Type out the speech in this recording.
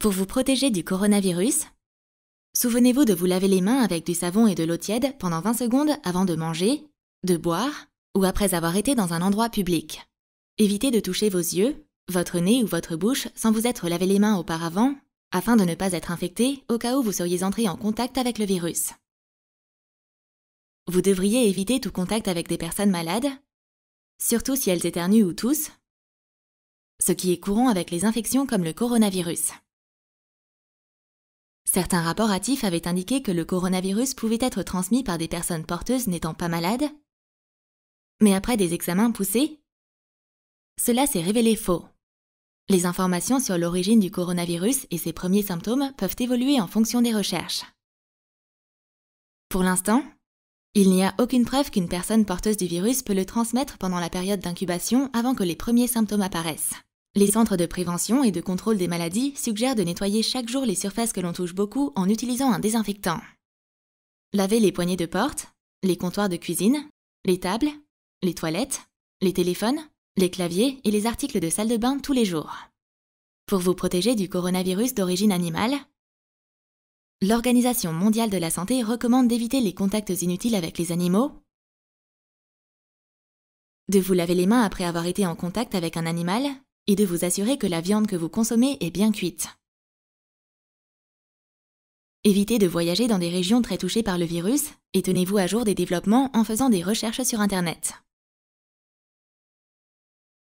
Pour vous protéger du coronavirus, souvenez-vous de vous laver les mains avec du savon et de l'eau tiède pendant 20 secondes avant de manger, de boire ou après avoir été dans un endroit public. Évitez de toucher vos yeux, votre nez ou votre bouche sans vous être lavé les mains auparavant afin de ne pas être infecté au cas où vous seriez entré en contact avec le virus. Vous devriez éviter tout contact avec des personnes malades, surtout si elles éternuent ou toussent, ce qui est courant avec les infections comme le coronavirus. Certains rapports hâtifs avaient indiqué que le coronavirus pouvait être transmis par des personnes porteuses n'étant pas malades, mais après des examens poussés, cela s'est révélé faux. Les informations sur l'origine du coronavirus et ses premiers symptômes peuvent évoluer en fonction des recherches. Pour l'instant, il n'y a aucune preuve qu'une personne porteuse du virus peut le transmettre pendant la période d'incubation avant que les premiers symptômes apparaissent. Les centres de prévention et de contrôle des maladies suggèrent de nettoyer chaque jour les surfaces que l'on touche beaucoup en utilisant un désinfectant. Laver les poignées de porte, les comptoirs de cuisine, les tables, les toilettes, les téléphones, les claviers et les articles de salle de bain tous les jours. Pour vous protéger du coronavirus d'origine animale, l'Organisation mondiale de la santé recommande d'éviter les contacts inutiles avec les animaux, de vous laver les mains après avoir été en contact avec un animal, et de vous assurer que la viande que vous consommez est bien cuite. Évitez de voyager dans des régions très touchées par le virus et tenez-vous à jour des développements en faisant des recherches sur Internet.